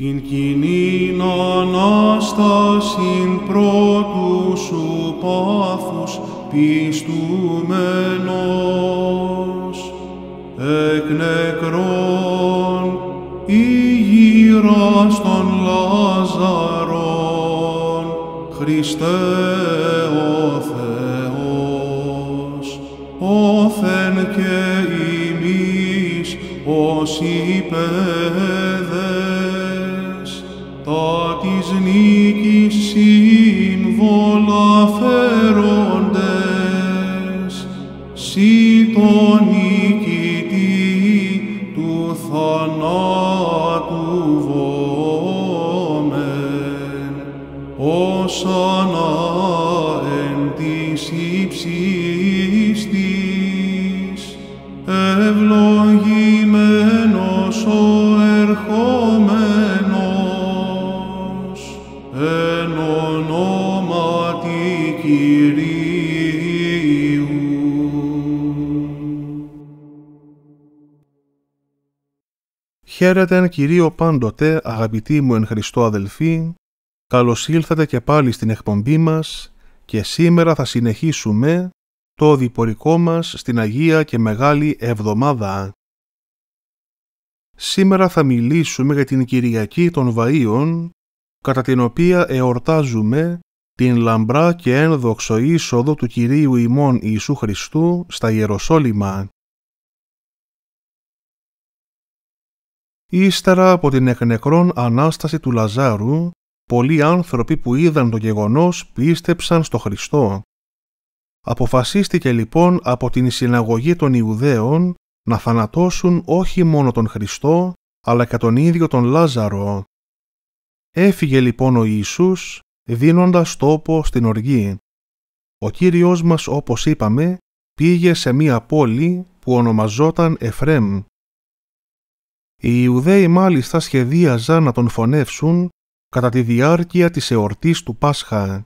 Την κοινήν Ανάστασιν πρώτου σου πάθους πιστούμενος, εκ νεκρών η γύρας των Λάζαρων, Χριστέ ο Θεός, όθεν και ημείς ως υπέρ, σανά εν της υψίστης, ευλογημένος ο ερχόμενος, εν ονόματι Κυρίου. Χαίρετε, κυρίω πάντοτε, αγαπητοί μου εν Χριστώ αδελφοί, Καλώς ήλθατε και πάλι στην εκπομπή μας και σήμερα θα συνεχίσουμε το διπορικό μας στην Αγία και Μεγάλη Εβδομάδα. Σήμερα θα μιλήσουμε για την Κυριακή των Βαΐων, κατά την οποία εορτάζουμε την λαμπρά και ένδοξο είσοδο του Κυρίου ημών Ιησού Χριστού στα Ιεροσόλυμα. Ύστερα από την εκνεκρόν Ανάσταση του Λαζάρου, πολλοί άνθρωποι που είδαν το γεγονός πίστεψαν στο Χριστό. Αποφασίστηκε λοιπόν από την συναγωγή των Ιουδαίων να θανατώσουν όχι μόνο τον Χριστό, αλλά και τον ίδιο τον Λάζαρο. Έφυγε λοιπόν ο Ιησούς, δίνοντας τόπο στην οργή. Ο Κύριος μας, όπως είπαμε, πήγε σε μία πόλη που ονομαζόταν Εφρέμ. Οι Ιουδαίοι μάλιστα σχεδίαζαν να τον φωνεύσουν κατά τη διάρκεια της εορτής του Πάσχα.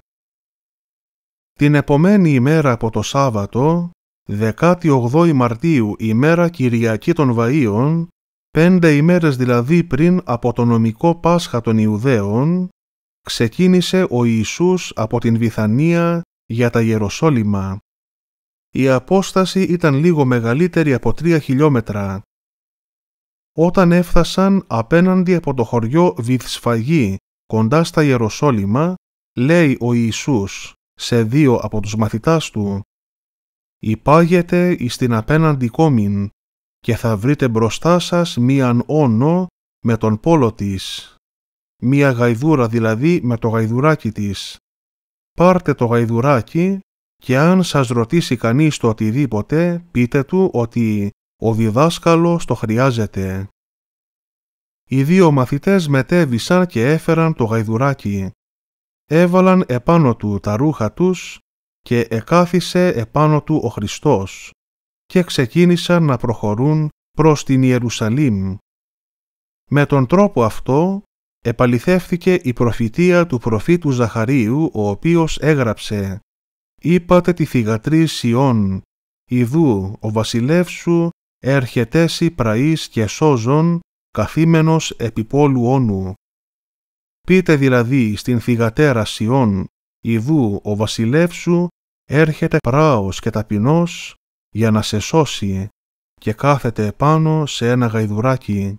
Την επομένη ημέρα από το Σάββατο, 18 Μαρτίου ημέρα Κυριακή των Βαΐων, πέντε ημέρες δηλαδή πριν από το νομικό Πάσχα των Ιουδαίων, ξεκίνησε ο Ιησούς από την Βιθανία για τα Ιεροσόλυμα. Η απόσταση ήταν λίγο μεγαλύτερη από τρία χιλιόμετρα. Όταν έφτασαν απέναντι από το χωριό Βυθσφαγή κοντά στα Ιεροσόλυμα, λέει ο Ιησούς σε δύο από τους μαθητάς του «Υπάγετε εις την απέναντι κόμην και θα βρείτε μπροστά σας μίαν όνο με τον πόλο της, μία γαϊδούρα δηλαδή με το γαϊδουράκι της. Πάρτε το γαϊδουράκι και αν σας ρωτήσει κανείς το οτιδήποτε, πείτε του ότι ο διδάσκαλος το χρειάζεται οι δύο μαθητές μετέβησαν και έφεραν το γαϊδουράκι. Έβαλαν επάνω του τα ρούχα τους και εκάθισε επάνω του ο Χριστός και ξεκίνησαν να προχωρούν προς την Ιερουσαλήμ. Με τον τρόπο αυτό επαληθεύθηκε η προφητεία του προφήτου Ζαχαρίου, ο οποίος έγραψε «Είπατε τη θυγατρή Σιών, Ιδού ο βασιλεύσου, έρχεται σι και σώζον καθήμενος επιπόλου όνου. Πείτε δηλαδή στην θηγατέρα Σιών, ιδού ο βασιλεύσου έρχεται πράος και ταπεινός για να σε σώσει και κάθεται επάνω σε ένα γαϊδουράκι.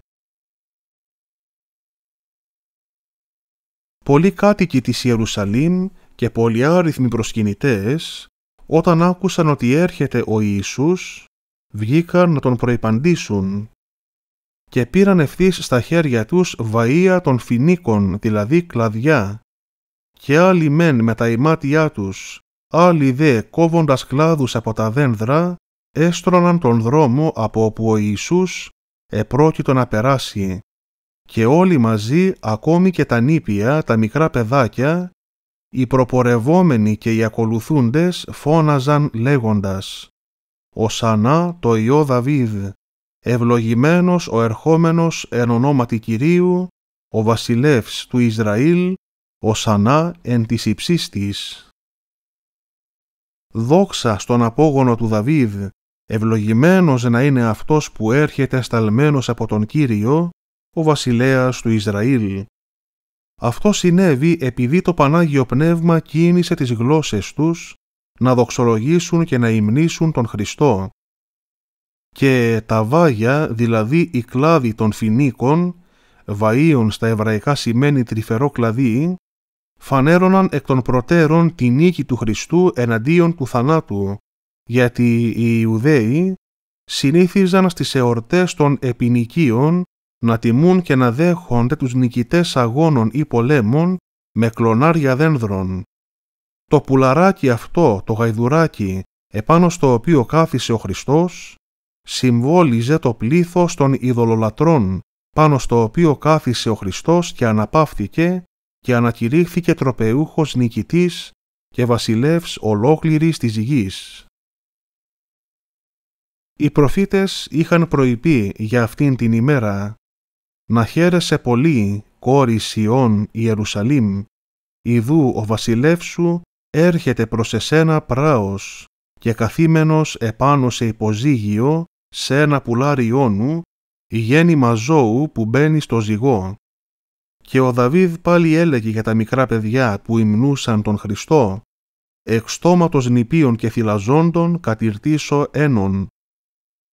Πολλοί κάτοικοι της Ιερουσαλήμ και πολλοί άριθμοι προσκυνητές, όταν άκουσαν ότι έρχεται ο Ιησούς, βγήκαν να τον προϋπαντήσουν και πήραν ευθύς στα χέρια τους βαΐα των φινίκων, δηλαδή κλαδιά. Και άλλοι μεν με τα ημάτια τους, άλλοι δε κόβοντας κλάδους από τα δένδρα, έστρωναν τον δρόμο από όπου ο Ιησούς επρόκειτο να περάσει. Και όλοι μαζί, ακόμη και τα νήπια, τα μικρά παιδάκια, οι προπορευόμενοι και οι ακολουθούντες φώναζαν λέγοντας Σανά, το Ιώ Δαβίδ» ευλογημένος ο ερχόμενος εν ονόματι Κυρίου, ο βασιλεύς του Ισραήλ, ο Σανά εν της υψής Δόξα στον απόγονο του Δαβίδ, ευλογημένος να είναι αυτός που έρχεται σταλμένος από τον Κύριο, ο βασιλέας του Ισραήλ. Αυτό συνέβη επειδή το Πανάγιο Πνεύμα κίνησε τις γλώσσες τους να δοξολογήσουν και να υμνήσουν τον Χριστό και τα βάγια, δηλαδή οι κλάδοι των φινίκων, βαΐων στα εβραϊκά σημαίνει τρυφερό κλαδί, φανέρωναν εκ των προτέρων τη νίκη του Χριστού εναντίον του θανάτου, γιατί οι Ιουδαίοι συνήθιζαν στις εορτές των επινικίων να τιμούν και να δέχονται τους νικητές αγώνων ή πολέμων με κλονάρια δένδρων. Το πουλαράκι αυτό, το γαϊδουράκι, επάνω στο οποίο κάθισε ο Χριστός, συμβόλιζε το πλήθος των ειδωλολατρών πάνω στο οποίο κάθισε ο Χριστός και αναπαύθηκε και ανακηρύχθηκε τροπεούχος νικητής και βασιλεύς ολόκληρης της γης. Οι προφήτες είχαν προειπεί για αυτήν την ημέρα να χαίρεσε πολύ κόρη Σιών Ιερουσαλήμ, ιδού ο βασιλεύς σου έρχεται προς εσένα πράος και καθήμενος επάνω σε υποζύγιο σε ένα πουλάρι Ιόνου, η γέννημα ζώου που μπαίνει στο ζυγό. Και ο Δαβίδ πάλι έλεγε για τα μικρά παιδιά που υμνούσαν τον Χριστό, στόματος νηπίων και θυλαζόντων κατηρτήσω ένων».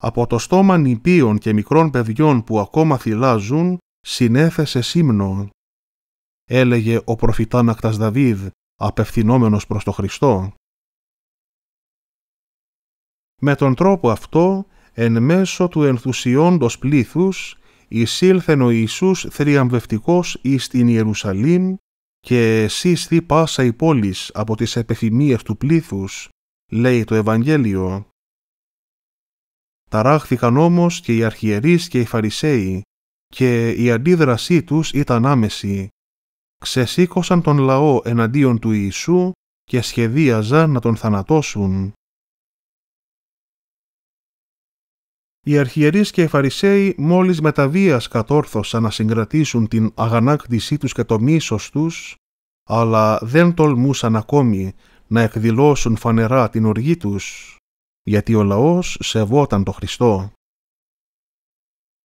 Από το στόμα νηπίων και μικρών παιδιών που ακόμα θυλάζουν, συνέθεσε σύμνο. Έλεγε ο προφητάνακτας Δαβίδ, απευθυνόμενος προς τον Χριστό. Με τον τρόπο αυτό εν μέσω του ενθουσιόντος πλήθους, εισήλθεν ο Ιησούς θριαμβευτικός εις την Ιερουσαλήμ και συσθή πάσα η πόλης από τις επιθυμίες του πλήθους, λέει το Ευαγγέλιο. Ταράχθηκαν όμως και οι αρχιερείς και οι φαρισαίοι και η αντίδρασή τους ήταν άμεση. Ξεσήκωσαν τον λαό εναντίον του Ιησού και σχεδίαζαν να τον θανατώσουν. Οι αρχιερείς και οι φαρισαίοι μόλις με τα κατόρθωσαν να συγκρατήσουν την αγανάκτησή τους και το μίσος τους, αλλά δεν τολμούσαν ακόμη να εκδηλώσουν φανερά την οργή τους, γιατί ο λαός σεβόταν τον Χριστό.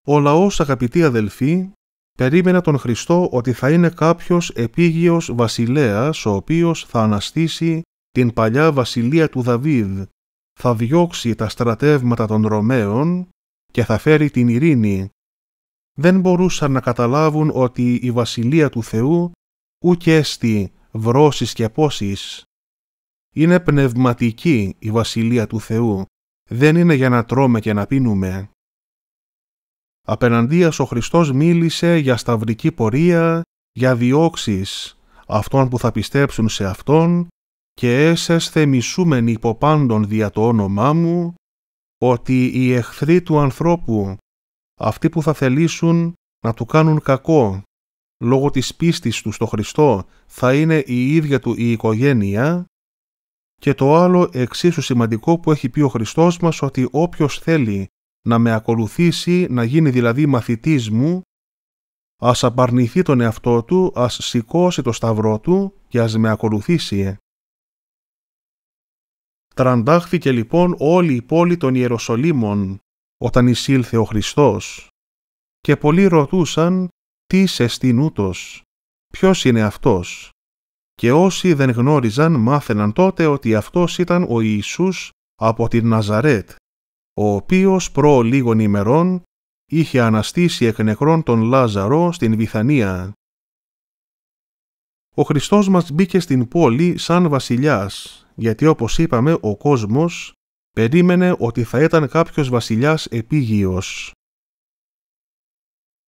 Ο λαός, αγαπητοί αδελφοί, περίμενε τον Χριστό ότι θα είναι κάποιος επίγειος βασιλέας, ο οποίος θα αναστήσει την παλιά βασιλεία του Δαβίδ θα διώξει τα στρατεύματα των Ρωμαίων και θα φέρει την ειρήνη. Δεν μπορούσαν να καταλάβουν ότι η Βασιλεία του Θεού ούτε έστι βρώσεις και πόσεις. Είναι πνευματική η Βασιλεία του Θεού, δεν είναι για να τρώμε και να πίνουμε. Απέναντίας ο Χριστός μίλησε για σταυρική πορεία, για διώξεις αυτών που θα πιστέψουν σε Αυτόν και έσες μισούμενοι υπό πάντων δια το όνομά μου, ότι οι εχθροί του ανθρώπου, αυτοί που θα θελήσουν να του κάνουν κακό, λόγω της πίστης τους στο Χριστό, θα είναι η ίδια του η οικογένεια, και το άλλο εξίσου σημαντικό που έχει πει ο Χριστός μας, ότι όποιος θέλει να με ακολουθήσει, να γίνει δηλαδή μαθητής μου, ας απαρνηθεί τον εαυτό του, ας σηκώσει το σταυρό του και ας με ακολουθήσει. Τραντάχθηκε λοιπόν όλη η πόλη των Ιεροσολύμων όταν εισήλθε ο Χριστός και πολλοί ρωτούσαν τι σε ούτος, ποιος είναι αυτός. Και όσοι δεν γνώριζαν μάθαιναν τότε ότι αυτός ήταν ο Ιησούς από την Ναζαρέτ, ο οποίος προ λίγων ημερών είχε αναστήσει εκ νεκρών τον Λάζαρο στην Βιθανία ο Χριστός μας μπήκε στην πόλη σαν βασιλιάς, γιατί όπως είπαμε ο κόσμος περίμενε ότι θα ήταν κάποιος βασιλιάς επίγειος.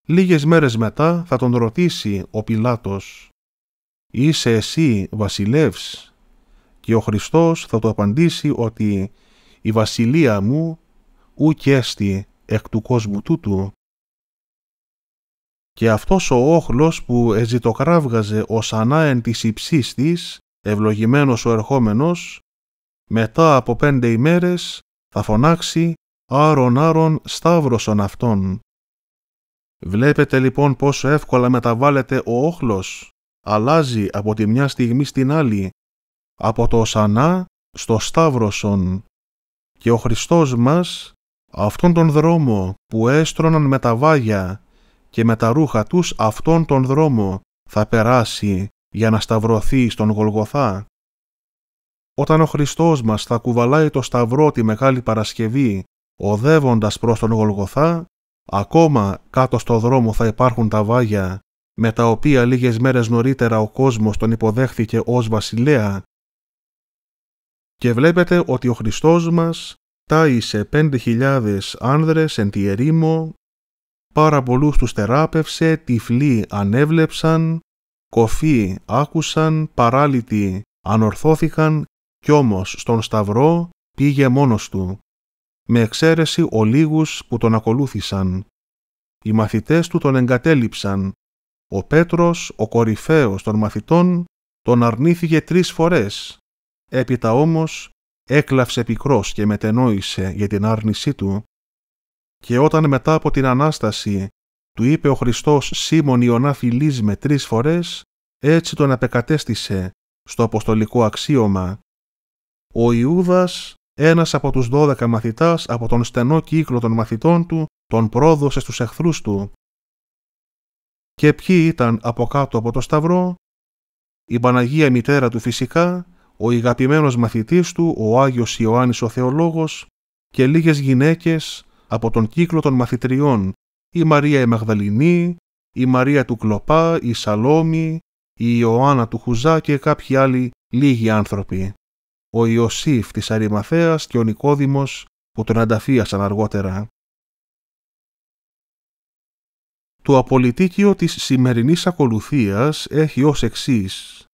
Λίγες μέρες μετά θα τον ρωτήσει ο Πιλάτος «Είσαι εσύ βασιλεύς» και ο Χριστός θα του απαντήσει ότι «Η βασιλεία μου ουκ έστι εκ του κόσμου τούτου, και αυτός ο όχλος που εζητοκράβγαζε ο ανάεν της υψής της, ευλογημένος ο ερχόμενος, μετά από πέντε ημέρες θα φωνάξει «Άρον, άρον, σταύρωσον αυτόν». Βλέπετε λοιπόν πόσο εύκολα μεταβάλλεται ο όχλος, αλλάζει από τη μια στιγμή στην άλλη, από το σανά στο σταύρωσον. Και ο Χριστός μας, αυτόν τον δρόμο που έστρωναν με τα βάγια και με τα ρούχα τους αυτόν τον δρόμο θα περάσει για να σταυρωθεί στον Γολγοθά. Όταν ο Χριστός μας θα κουβαλάει το σταυρό τη Μεγάλη Παρασκευή, οδεύοντας προς τον Γολγοθά, ακόμα κάτω στο δρόμο θα υπάρχουν τα βάγια, με τα οποία λίγες μέρες νωρίτερα ο κόσμος τον υποδέχθηκε ως βασιλέα. Και βλέπετε ότι ο Χριστός μας τάισε πέντε χιλιάδες άνδρες εν τη ερήμο πάρα πολλούς τους θεράπευσε, τυφλοί ανέβλεψαν, κοφοί άκουσαν, παράλυτοι ανορθώθηκαν, κι όμως στον Σταυρό πήγε μόνος του, με εξαίρεση ολίγους που τον ακολούθησαν. Οι μαθητές του τον εγκατέλειψαν. Ο Πέτρος, ο κορυφαίος των μαθητών, τον αρνήθηκε τρεις φορές. Έπειτα όμως έκλαυσε πικρός και μετενόησε για την άρνησή του και όταν μετά από την Ανάσταση του είπε ο Χριστός Σίμων Ιωνά φιλής με τρεις φορές, έτσι τον απεκατέστησε στο αποστολικό αξίωμα. Ο Ιούδας, ένας από τους δώδεκα μαθητάς από τον στενό κύκλο των μαθητών του, τον πρόδωσε στους εχθρούς του. Και ποιοι ήταν από κάτω από το Σταυρό, η Παναγία Μητέρα του φυσικά, ο ηγαπημένος μαθητής του, ο Άγιος Ιωάννης ο Θεολόγος και λίγες γυναίκες από τον κύκλο των μαθητριών, η Μαρία η Μαγδαληνή, η Μαρία του Κλοπά, η Σαλόμη, η Ιωάννα του Χουζά και κάποιοι άλλοι λίγοι άνθρωποι. Ο Ιωσήφ της Αρημαθέας και ο Νικόδημος που τον ανταφίασαν αργότερα. Το απολυτίκιο της σημερινής ακολουθίας έχει ως εξής.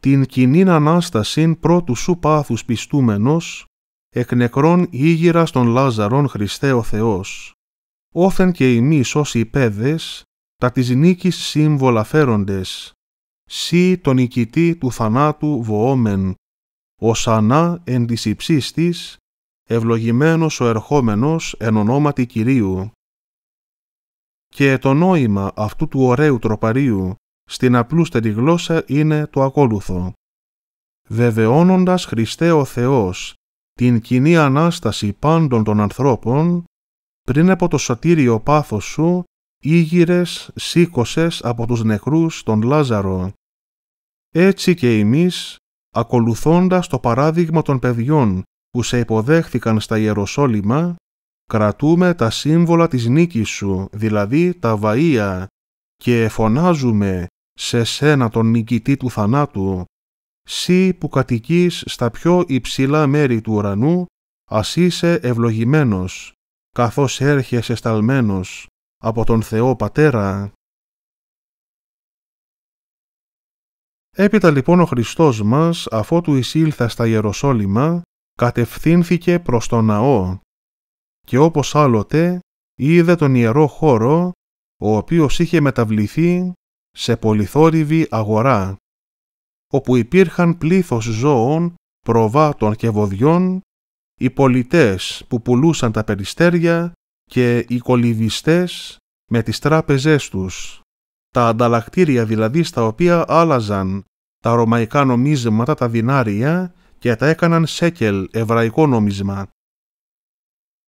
Την κοινήν Ανάσταση πρώτου σου πάθους πιστούμενος, εκ νεκρών ήγυρα των Λάζαρων Χριστέ ο Θεός. Όθεν και εμείς όσοι υπέδες, τα της νίκης σύμβολα φέροντες, σύ τον νικητή του θανάτου βοόμεν, ο σανά εν της υψής της, ευλογημένος ο ερχόμενος εν ονόματι Κυρίου. Και το νόημα αυτού του ωραίου τροπαρίου στην απλούστερη γλώσσα είναι το ακόλουθο. Βεβαιώνοντας Χριστέ ο Θεός την κοινή Ανάσταση πάντων των ανθρώπων, πριν από το σωτήριο πάθος σου, ήγυρες σήκωσες από τους νεκρούς τον Λάζαρο. Έτσι και εμείς, ακολουθώντας το παράδειγμα των παιδιών που σε υποδέχθηκαν στα Ιεροσόλυμα, κρατούμε τα σύμβολα της νίκης σου, δηλαδή τα βαΐα, και φωνάζουμε σε σένα τον νικητή του θανάτου, «Συ που κατοικείς στα πιο υψηλά μέρη του ουρανού, ας είσαι ευλογημένος, καθώς έρχεσαι σταλμένος από τον Θεό Πατέρα». Έπειτα λοιπόν ο Χριστός μας, αφότου εισήλθα στα Ιεροσόλυμα, κατευθύνθηκε προς τον ναό και όπως άλλοτε είδε τον ιερό χώρο, ο οποίος είχε μεταβληθεί σε πολυθόρυβη αγορά όπου υπήρχαν πλήθος ζώων, προβάτων και βοδιών, οι πολιτές που πουλούσαν τα περιστέρια και οι κολυβιστές με τις τράπεζές τους, τα ανταλλακτήρια δηλαδή στα οποία άλλαζαν τα ρωμαϊκά νομίσματα τα δινάρια και τα έκαναν σέκελ εβραϊκό νομίσμα.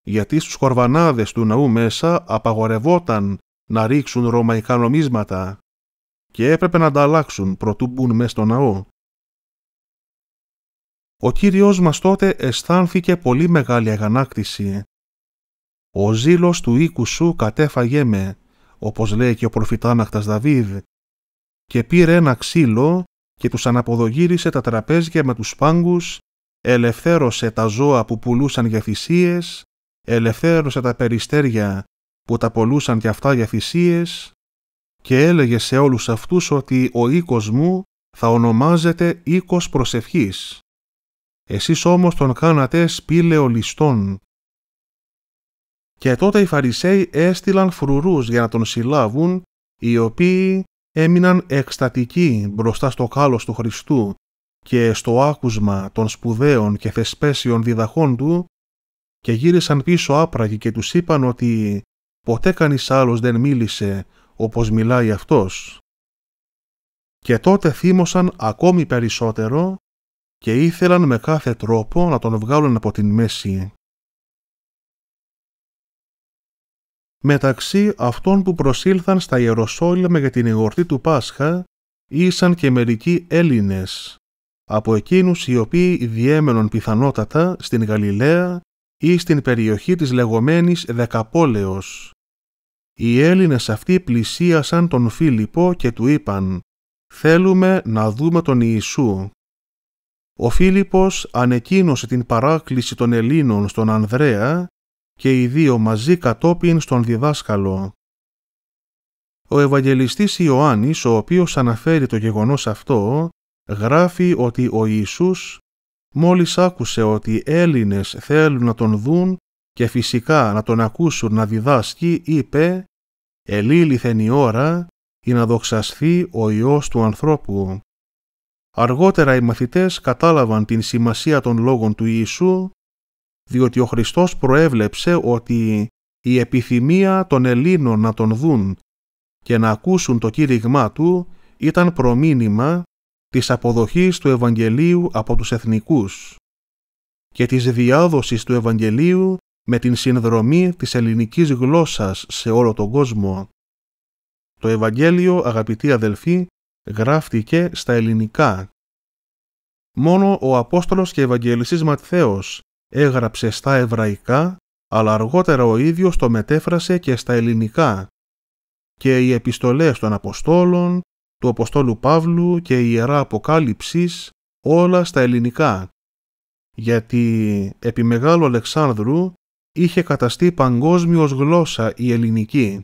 Γιατί στους κορβανάδες του ναού μέσα απαγορευόταν να ρίξουν ρωμαϊκά νομίσματα και έπρεπε να ανταλλάξουν προτού μπουν μέσα στο ναό. Ο Κύριος μας τότε αισθάνθηκε πολύ μεγάλη αγανάκτηση. «Ο ζήλος του οίκου σου κατέφαγε με», όπως λέει και ο προφητάνακτας Δαβίδ, και πήρε ένα ξύλο και τους αναποδογύρισε τα τραπέζια με τους σπάγκους, ελευθέρωσε τα ζώα που πουλούσαν για θυσίες, ελευθέρωσε τα περιστέρια που τα πουλούσαν και αυτά για θυσίες, και έλεγε σε όλους αυτούς ότι ο οίκος μου θα ονομάζεται οίκος προσευχής. Εσείς όμως τον κάνατε σπήλαιο ληστών. Και τότε οι Φαρισαίοι έστειλαν φρουρούς για να τον συλλάβουν, οι οποίοι έμειναν εκστατικοί μπροστά στο κάλος του Χριστού και στο άκουσμα των σπουδαίων και θεσπέσιων διδαχών του και γύρισαν πίσω άπραγοι και τους είπαν ότι ποτέ κανείς άλλος δεν μίλησε όπως μιλάει αυτός. Και τότε θύμωσαν ακόμη περισσότερο και ήθελαν με κάθε τρόπο να τον βγάλουν από την μέση. Μεταξύ αυτών που προσήλθαν στα Ιεροσόλυμα για την εορτή του Πάσχα, ήσαν και μερικοί Έλληνες, από εκείνους οι οποίοι διέμενον πιθανότατα στην Γαλιλαία ή στην περιοχή της λεγόμενης Δεκαπόλεως, οι Έλληνες αυτοί πλησίασαν τον Φίλιππο και του είπαν «Θέλουμε να δούμε τον Ιησού». Ο Φίλιππος ανεκίνωσε την παράκληση των Ελλήνων στον Ανδρέα και οι δύο μαζί κατόπιν στον διδάσκαλο. Ο Ευαγγελιστής Ιωάννης, ο οποίος αναφέρει το γεγονός αυτό, γράφει ότι ο Ιησούς μόλις άκουσε ότι οι Έλληνες θέλουν να τον δουν και φυσικά να τον ακούσουν να διδάσκει, είπε Ελήλιθεν η ώρα ή να δοξασθεί ο Υιός του ανθρώπου. Αργότερα οι μαθητές κατάλαβαν την σημασία των λόγων του Ιησού, διότι ο Χριστός προέβλεψε ότι η επιθυμία των Ελλήνων να τον δουν και να ακούσουν το κήρυγμά του ήταν προμήνυμα της αποδοχής του Ευαγγελίου από τους εθνικούς και της διάδοσης του Ευαγγελίου με την συνδρομή της ελληνικής γλώσσας σε όλο τον κόσμο. Το Ευαγγέλιο, αγαπητοί αδελφοί, γράφτηκε στα ελληνικά. Μόνο ο Απόστολος και Ευαγγελιστής Ματθαίος έγραψε στα εβραϊκά, αλλά αργότερα ο ίδιος το μετέφρασε και στα ελληνικά. Και οι επιστολές των Αποστόλων, του Αποστόλου Παύλου και η Ιερά Αποκάλυψης, όλα στα ελληνικά. Γιατί επί Μεγάλου Αλεξάνδρου είχε καταστεί παγκόσμιος γλώσσα η ελληνική.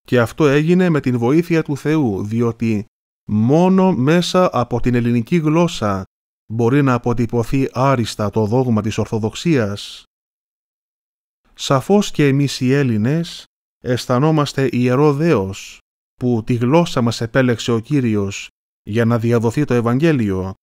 Και αυτό έγινε με την βοήθεια του Θεού, διότι μόνο μέσα από την ελληνική γλώσσα μπορεί να αποτυπωθεί άριστα το δόγμα της Ορθοδοξίας. Σαφώς και εμείς οι Έλληνες αισθανόμαστε ιερό δέος, που τη γλώσσα μας επέλεξε ο Κύριος για να διαδοθεί το Ευαγγέλιο.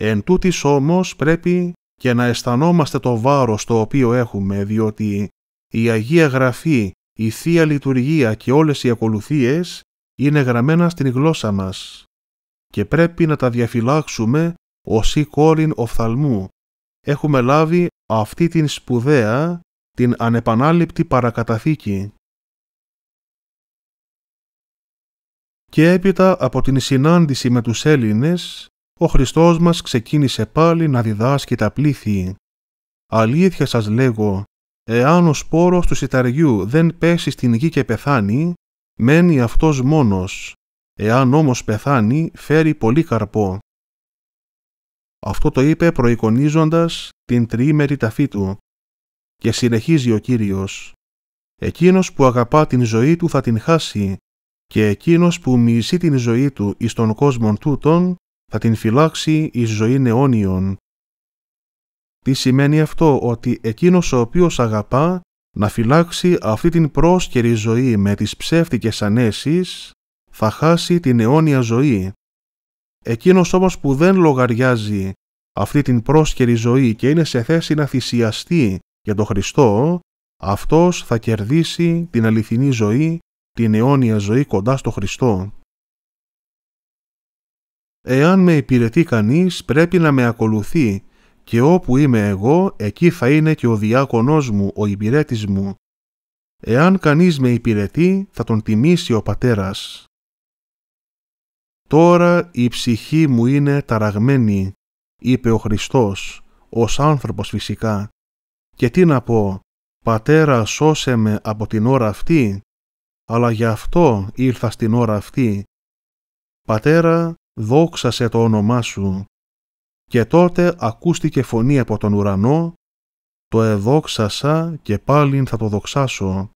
Εν τούτης όμως πρέπει και να αισθανόμαστε το βάρος το οποίο έχουμε, διότι η Αγία Γραφή, η Θεία Λειτουργία και όλες οι ακολουθίες είναι γραμμένα στην γλώσσα μας και πρέπει να τα διαφυλάξουμε ως ή κόρην οφθαλμού. Έχουμε λάβει αυτή την σπουδαία, την ανεπανάληπτη παρακαταθήκη. Και έπειτα από την συνάντηση με τους Έλληνες, ο Χριστός μας ξεκίνησε πάλι να διδάσκει τα πλήθη. Αλήθεια σας λέγω, εάν ο σπόρος του σιταριού δεν πέσει στην γη και πεθάνει, μένει αυτός μόνος. Εάν όμως πεθάνει, φέρει πολύ καρπό. Αυτό το είπε προεικονίζοντας την τριήμερη ταφή του. Και συνεχίζει ο Κύριος. Εκείνος που αγαπά την ζωή του θα την χάσει, και εκείνος που μισεί την ζωή του εις τον κόσμο τούτον θα την φυλάξει η ζωή αιώνιων. Τι σημαίνει αυτό, ότι εκείνος ο οποίος αγαπά να φυλάξει αυτή την πρόσκαιρη ζωή με τις ψεύτικες ανέσεις, θα χάσει την αιώνια ζωή. Εκείνος όμως που δεν λογαριάζει αυτή την πρόσκαιρη ζωή και είναι σε θέση να θυσιαστεί για τον Χριστό, αυτός θα κερδίσει την αληθινή ζωή, την αιώνια ζωή κοντά στο Χριστό. Εάν με υπηρετεί κανείς πρέπει να με ακολουθεί και όπου είμαι εγώ εκεί θα είναι και ο διάκονός μου, ο υπηρέτης μου. Εάν κανείς με υπηρετεί θα τον τιμήσει ο πατέρας. «Τώρα η ψυχή μου είναι ταραγμένη», είπε ο Χριστός, ως άνθρωπος φυσικά. «Και τι να πω, πατέρα σώσε με από την ώρα αυτή, αλλά γι' αυτό ήρθα στην ώρα αυτή. Πατέρα, δόξασε το όνομά σου. Και τότε ακούστηκε φωνή από τον ουρανό, το εδόξασα και πάλιν θα το δοξάσω.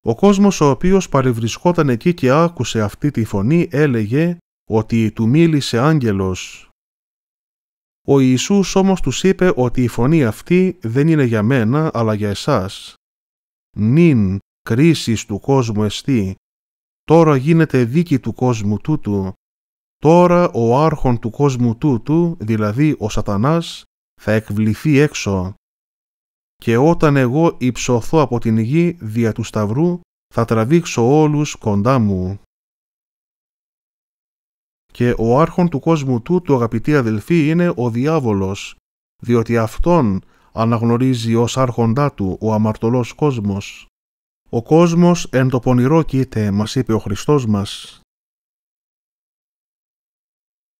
Ο κόσμος ο οποίος παρευρισκόταν εκεί και άκουσε αυτή τη φωνή έλεγε ότι του μίλησε άγγελος. Ο Ιησούς όμως τους είπε ότι η φωνή αυτή δεν είναι για μένα αλλά για εσάς. Νην κρίσης του κόσμου εστί, τώρα γίνεται δίκη του κόσμου τούτου. Τώρα ο άρχον του κόσμου τούτου, δηλαδή ο σατανάς, θα εκβληθεί έξω. Και όταν εγώ υψωθώ από την γη δια του σταυρού, θα τραβήξω όλους κοντά μου. Και ο άρχον του κόσμου τούτου, αγαπητοί αδελφοί, είναι ο διάβολος, διότι αυτόν αναγνωρίζει ως άρχοντά του ο αμαρτωλός κόσμος. «Ο κόσμος εν το πονηρό κείται», μας είπε ο Χριστός μας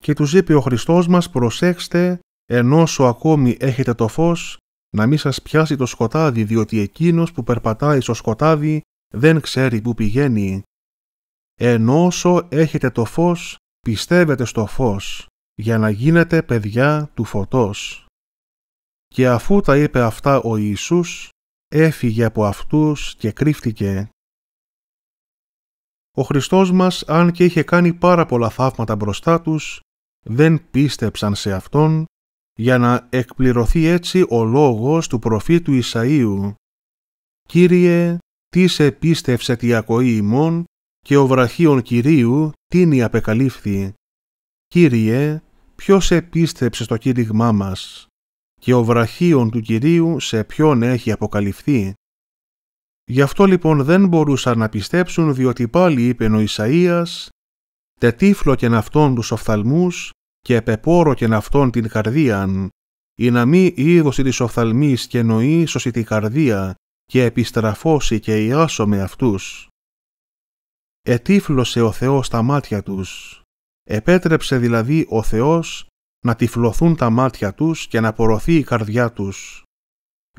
και τους είπε ο Χριστός μας «Προσέξτε, ενώσο ακόμη έχετε το φως, να μην σας πιάσει το σκοτάδι, διότι εκείνος που περπατάει στο σκοτάδι δεν ξέρει που πηγαίνει. Ενώσο έχετε το φως, πιστεύετε στο φως, για να γίνετε παιδιά του φωτός». Και αφού τα είπε αυτά ο Ιησούς, έφυγε από αυτούς και κρύφτηκε. Ο Χριστός μας, αν και είχε κάνει πάρα πολλά θαύματα μπροστά τους, δεν πίστεψαν σε Αυτόν για να εκπληρωθεί έτσι ο λόγος του προφήτου Ισαΐου. «Κύριε, τι σε πίστευσε τη ακοή ημών και ο βραχίων Κυρίου τίνει απεκαλύφθη. Κύριε, ποιος επίστεψε στο κήρυγμά μας και ο βραχίων του Κυρίου σε ποιον έχει αποκαλυφθεί. Γι' αυτό λοιπόν δεν μπορούσαν να πιστέψουν διότι πάλι είπε ο Ισαΐας τετύφλο και αυτόν τους οφθαλμούς και επεπόρο και αυτόν την καρδίαν, ή να μη είδωση της οφθαλμής και νοή σωση την καρδία και επιστραφώσει και ιάσω με αυτούς. Ετύφλωσε ο Θεός τα μάτια τους. Επέτρεψε δηλαδή ο Θεός να τυφλωθούν τα μάτια τους και να πορωθεί η καρδιά τους,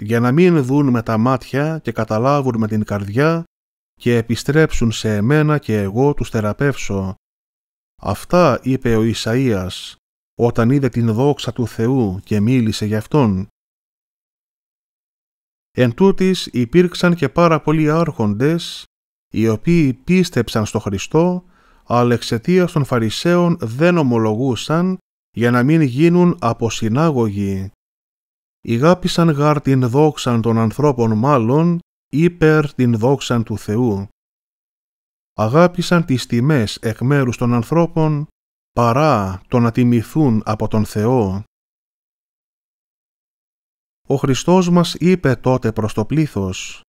για να μην δουν με τα μάτια και καταλάβουν με την καρδιά και επιστρέψουν σε εμένα και εγώ τους θεραπεύσω Αυτά είπε ο Ισαΐας όταν είδε την δόξα του Θεού και μίλησε γι' Αυτόν. Εν τούτης υπήρξαν και πάρα πολλοί άρχοντες, οι οποίοι πίστεψαν στο Χριστό, αλλά εξαιτίας των Φαρισαίων δεν ομολογούσαν για να μην γίνουν αποσυνάγωγοι. Ηγάπησαν γάρ την δόξαν των ανθρώπων μάλλον, υπερ την δόξαν του Θεού αγάπησαν τις τιμές εκ μέρους των ανθρώπων παρά το να τιμηθούν από τον Θεό. Ο Χριστός μας είπε τότε προς το πλήθος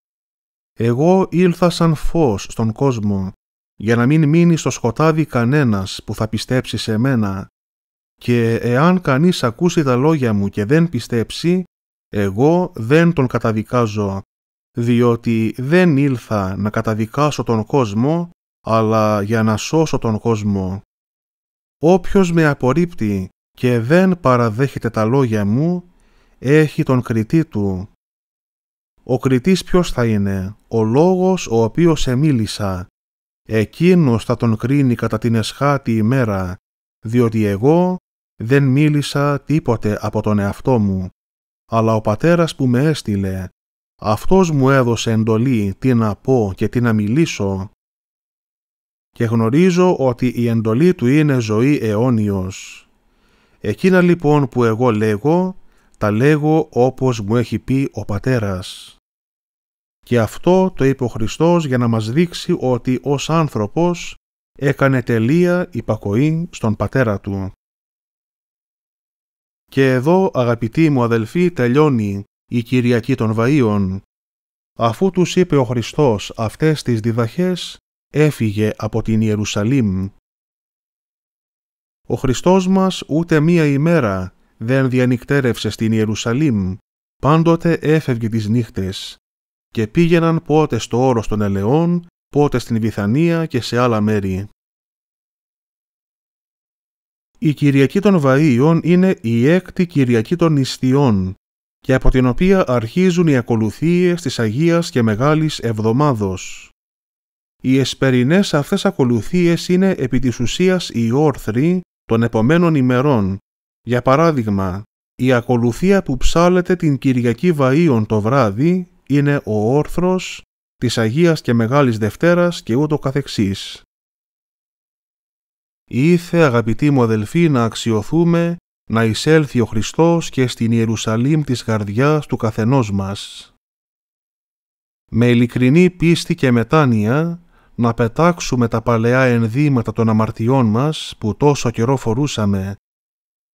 «Εγώ ήλθα σαν φως στον κόσμο, για να μην μείνει στο σκοτάδι κανένας που θα πιστέψει σε μένα και εάν κανείς ακούσει τα λόγια μου και δεν πιστέψει, εγώ δεν τον καταδικάζω, διότι δεν ήλθα να καταδικάσω τον κόσμο, αλλά για να σώσω τον κόσμο. Όποιος με απορρίπτει και δεν παραδέχεται τα λόγια μου, έχει τον κριτή του. Ο κριτής ποιος θα είναι, ο λόγος ο οποίος εμίλησα. Εκείνος θα τον κρίνει κατά την εσχάτη ημέρα, διότι εγώ δεν μίλησα τίποτε από τον εαυτό μου, αλλά ο πατέρας που με έστειλε, αυτός μου έδωσε εντολή τι να πω και τι να μιλήσω και γνωρίζω ότι η εντολή του είναι ζωή αιώνιος. Εκείνα λοιπόν που εγώ λέγω, τα λέγω όπως μου έχει πει ο Πατέρας. Και αυτό το είπε ο Χριστός για να μας δείξει ότι ως άνθρωπος έκανε τελεία υπακοή στον Πατέρα Του. Και εδώ αγαπητοί μου αδελφοί τελειώνει η Κυριακή των Βαΐων. Αφού τους είπε ο Χριστός αυτές τις διδαχές, έφυγε από την Ιερουσαλήμ. Ο Χριστός μας ούτε μία ημέρα δεν διανυκτέρευσε στην Ιερουσαλήμ, πάντοτε έφευγε τις νύχτες και πήγαιναν πότε στο όρος των Ελαιών, πότε στην Βιθανία και σε άλλα μέρη. Η Κυριακή των Βαΐων είναι η έκτη Κυριακή των Ιστιών και από την οποία αρχίζουν οι ακολουθίες της Αγίας και Μεγάλης Εβδομάδος. Οι εσπερινές αυτές ακολουθίες είναι επί της ουσίας οι όρθροι των επομένων ημερών. Για παράδειγμα, η ακολουθία που ψάλεται την Κυριακή Βαΐων το βράδυ είναι ο όρθρος της Αγίας και Μεγάλης Δευτέρας και ούτω καθεξής. Ήθε αγαπητοί μου αδελφοί να αξιοθούμε να εισέλθει ο Χριστός και στην Ιερουσαλήμ της γαρδιάς του καθενός μας. Με ειλικρινή πίστη και μετάνοια να πετάξουμε τα παλαιά ενδύματα των αμαρτιών μας που τόσο καιρό φορούσαμε,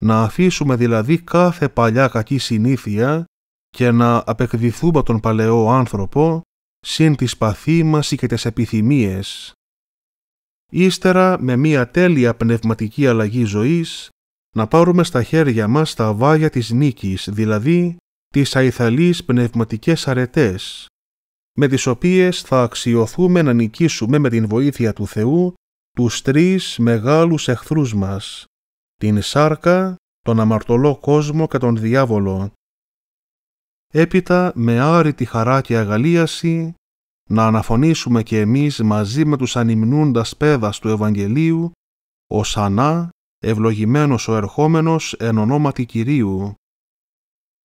να αφήσουμε δηλαδή κάθε παλιά κακή συνήθεια και να απεκδηθούμε τον παλαιό άνθρωπο συν τη σπαθή μας και τις επιθυμίες. Ύστερα με μία τέλεια πνευματική αλλαγή ζωής να πάρουμε στα χέρια μας τα βάγια της νίκης, δηλαδή τις αϊθαλείς πνευματικές αρετές, με τις οποίες θα αξιοθούμε να νικήσουμε με την βοήθεια του Θεού τους τρεις μεγάλους εχθρούς μας, την σάρκα, τον αμαρτωλό κόσμο και τον διάβολο. Έπειτα με άρρητη χαρά και αγαλίαση να αναφωνήσουμε και εμείς μαζί με τους ανυμνούντας πέδας του Ευαγγελίου, «Οσανά ευλογημένος ο ερχόμενος εν ονόματι Κυρίου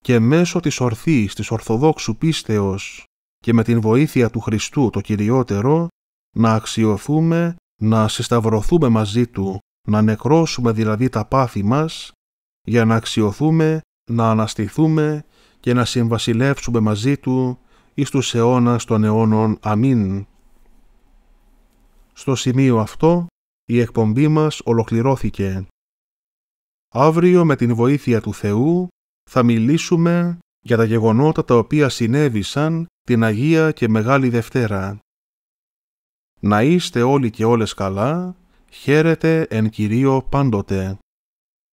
και μέσω της ορθής της Ορθοδόξου πίστεως και με την βοήθεια του Χριστού το κυριότερο να αξιωθούμε, να συσταυρωθούμε μαζί Του, να νεκρώσουμε δηλαδή τα πάθη μας για να αξιωθούμε, να αναστηθούμε και να συμβασιλεύσουμε μαζί Του εις τους αιώνας των αιώνων. Αμήν. Στο σημείο αυτό η εκπομπή μας ολοκληρώθηκε. Αύριο με την βοήθεια του Θεού θα μιλήσουμε για τα γεγονότα τα οποία συνέβησαν την Αγία και Μεγάλη Δευτέρα. Να είστε όλοι και όλες καλά, χαίρετε εν Κυρίω πάντοτε.